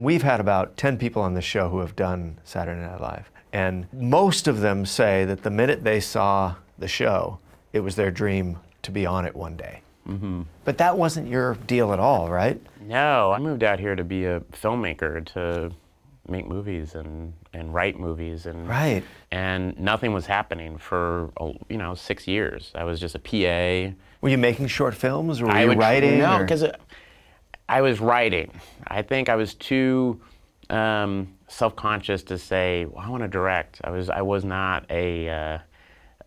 We've had about 10 people on the show who have done Saturday Night Live, and most of them say that the minute they saw the show, it was their dream to be on it one day. Mm -hmm. But that wasn't your deal at all, right? No, I moved out here to be a filmmaker, to make movies and, and write movies and right. and nothing was happening for oh, you know six years. I was just a PA. Were you making short films or were I you writing? No, because I was writing. I think I was too um, self-conscious to say, well, I want to direct. I was, I was not a, uh,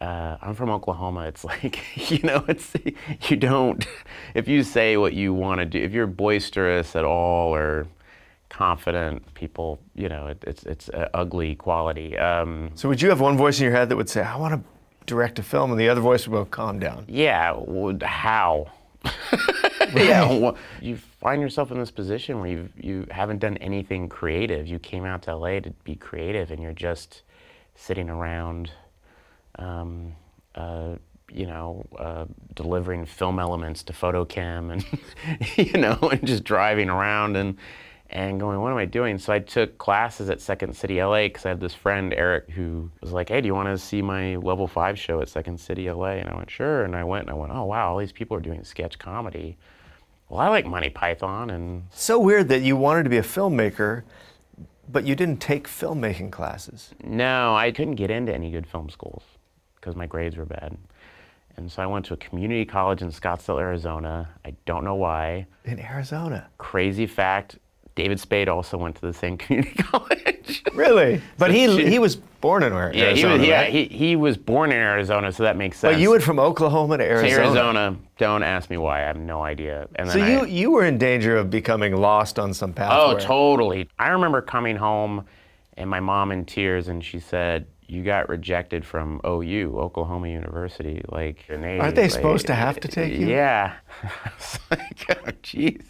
uh, I'm from Oklahoma. It's like, you know, it's, you don't, if you say what you want to do, if you're boisterous at all or confident, people, you know, it, it's, it's an ugly quality. Um, so would you have one voice in your head that would say, I want to direct a film, and the other voice would go, calm down? Yeah, how? yeah, you find yourself in this position where you you haven't done anything creative. You came out to LA to be creative, and you're just sitting around, um, uh, you know, uh, delivering film elements to photochem, and you know, and just driving around and and going, what am I doing? So I took classes at Second City LA because I had this friend, Eric, who was like, hey, do you want to see my level five show at Second City LA? And I went, sure. And I went and I went, oh, wow, all these people are doing sketch comedy. Well, I like Monty Python and. So weird that you wanted to be a filmmaker, but you didn't take filmmaking classes. No, I couldn't get into any good film schools because my grades were bad. And so I went to a community college in Scottsdale, Arizona. I don't know why. In Arizona. Crazy fact David Spade also went to the same community college. really? But so he she, he was born in Arizona. Yeah, he was, yeah he, he was born in Arizona, so that makes sense. But you went from Oklahoma to Arizona. To Arizona. Don't ask me why. I have no idea. And so you I, you were in danger of becoming lost on some path. Oh, totally. I remember coming home, and my mom in tears, and she said, you got rejected from OU, Oklahoma University. Like, aren't they like, supposed to have to take you? Yeah. I was like, oh, jeez.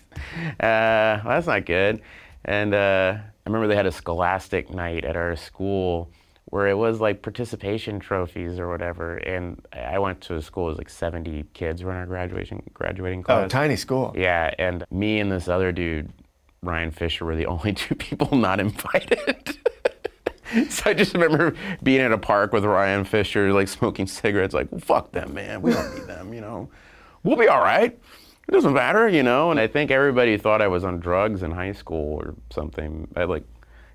Uh, well, that's not good. And uh, I remember they had a scholastic night at our school where it was like participation trophies or whatever. And I went to a school, it was like 70 kids were in our graduation graduating oh, class. Oh, tiny school. Yeah, and me and this other dude, Ryan Fisher, were the only two people not invited. so I just remember being at a park with Ryan Fisher, like smoking cigarettes, like, well, fuck them, man. We don't need them, you know. We'll be all right it doesn't matter, you know. And I think everybody thought I was on drugs in high school or something. I had like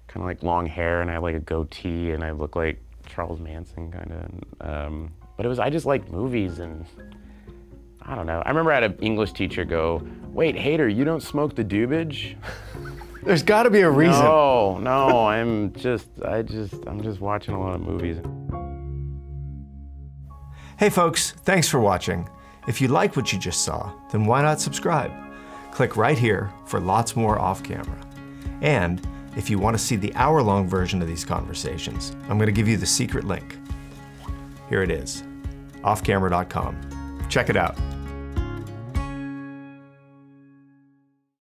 kind of like long hair and I had like a goatee and I looked like Charles Manson kind of. Um, but it was I just liked movies and I don't know. I remember I had an English teacher go, "Wait, hater, you don't smoke the dubage." There's got to be a reason. No, no, I'm just, I just, I'm just watching a lot of movies. Hey, folks, thanks for watching. If you like what you just saw, then why not subscribe? Click right here for lots more off camera. And if you want to see the hour long version of these conversations, I'm going to give you the secret link. Here it is offcamera.com. Check it out.